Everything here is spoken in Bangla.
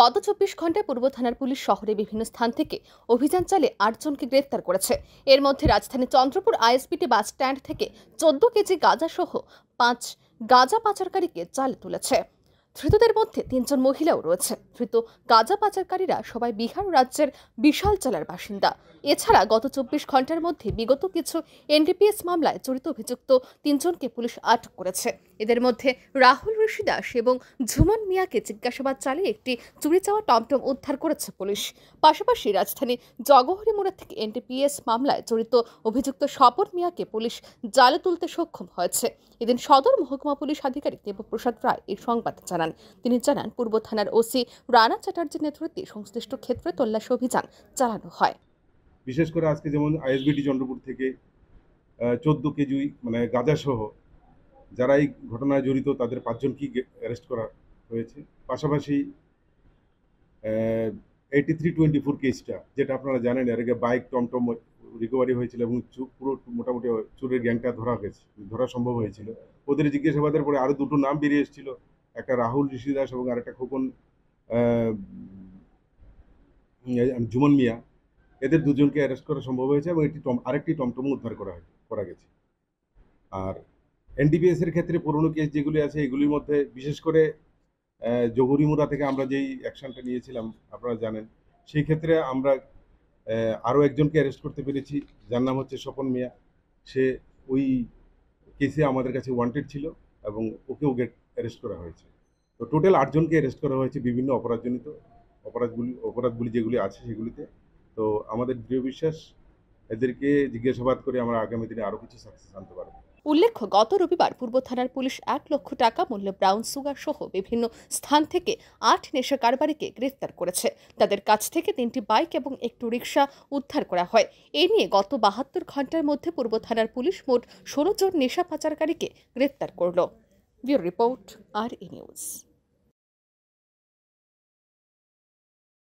গত চব্বিশ ঘন্টায় পূর্ব থানার পুলিশ শহরে বিভিন্ন স্থান থেকে অভিযান চালিয়ে আটজনকে গ্রেফতার করেছে এর মধ্যে রাজধানী চন্দ্রপুর আইএসপিটি বাস স্ট্যান্ড থেকে চোদ্দ কেজি গাঁজাসহ পাঁচ গাঁজা পাচারকারীকে চালে তুলেছে ধৃতদের মধ্যে তিনজন মহিলাও রয়েছে ধৃত গাঁজা পাচারকারীরা সবাই বিহার রাজ্যের বিশাল জেলার বাসিন্দা এছাড়া গত চব্বিশ ঘন্টার মধ্যে বিগত কিছু এনডিপিএস মামলায় জড়িত অভিযুক্ত তিনজনকে পুলিশ আটক করেছে এদের মধ্যে রাহুল ঋষি দাস এবং ঝুমন মিয়াকে জিজ্ঞাসাবাদ চালিয়ে একটি চুরি চাওয়া টমটম উদ্ধার করেছে পুলিশ পাশাপাশি রাজধানী জগহরি মোড়া থেকে এনটিপিএস মামলায় জড়িত অভিযুক্ত স্বপন মিয়াকে পুলিশ জালে তুলতে সক্ষম হয়েছে এদিন সদর মহকুমা পুলিশ আধিকারিক দেবপ্রসাদ রায় এই সংবাদ জানান তিনি জানান পূর্ব থানার ওসি রানা চ্যাটার্জির নেতৃত্বে সংশ্লিষ্ট ক্ষেত্রে তল্লাশি অভিযান চালানো হয় বিশেষ করে আজকে যেমন আইএসবিটি চন্দ্রপুর থেকে চোদ্দ কেজি মানে গাঁজাসহ যারা এই ঘটনায় জড়িত তাদের পাঁচজনকেই অ্যারেস্ট করা হয়েছে পাশাপাশি এইটি থ্রি টোয়েন্টি ফোর কেসটা যেটা আপনারা জানেন এর আগে বাইক টমটম রিকভারি হয়েছিল এবং পুরো মোটামুটি চুরের গ্যাংটা ধরা হয়েছে ধরা সম্ভব হয়েছিল ওদের জিজ্ঞাসাবাদের পরে আরও দুটো নাম বেরিয়ে এসেছিল একটা রাহুল ঋষিদাস এবং আরেকটা খোকন জুমন মিয়া এদের দুজনকে অ্যারেস্ট করা সম্ভব হয়েছে এবং একটি টম আরেকটি টমটম উদ্ধার করা হয় করা গেছে আর এনডিপিএস এর ক্ষেত্রে পুরনো কেস যেগুলি আছে এগুলির মধ্যে বিশেষ করে জহুরিমুরা থেকে আমরা যেই অ্যাকশনটা নিয়েছিলাম আপনারা জানেন সেই ক্ষেত্রে আমরা আরও একজনকে অ্যারেস্ট করতে পেরেছি যার নাম হচ্ছে স্বপন মিয়া সে ওই কেসে আমাদের কাছে ওয়ান্টেড ছিল এবং ওকেও গেট অ্যারেস্ট করা হয়েছে তো টোটাল আটজনকে অ্যারেস্ট করা হয়েছে বিভিন্ন অপরাধজনিত অপরাধগুলি অপরাধগুলি যেগুলি আছে সেগুলিতে তো আমাদের দৃঢ় বিশ্বাস এদেরকে জিজ্ঞাসাবাদ করে আমরা আগামী দিনে আরও কিছু সাকসেস আনতে পারব উল্লেখ্য গত রবিবার পূর্ব থানার পুলিশ এক লক্ষ টাকা মূল্য ব্রাউন সুগার সহ বিভিন্ন স্থান থেকে আট নেশা কারবারিকে গ্রেফতার করেছে তাদের কাছ থেকে তিনটি বাইক এবং একটু রিক্সা উদ্ধার করা হয় এ নিয়ে গত বাহাত্তর ঘন্টার মধ্যে পূর্ব থানার পুলিশ মোট ষোলো জন নেশা পাচারকারীকে গ্রেফতার করল রিপোর্ট আর ই নিউজ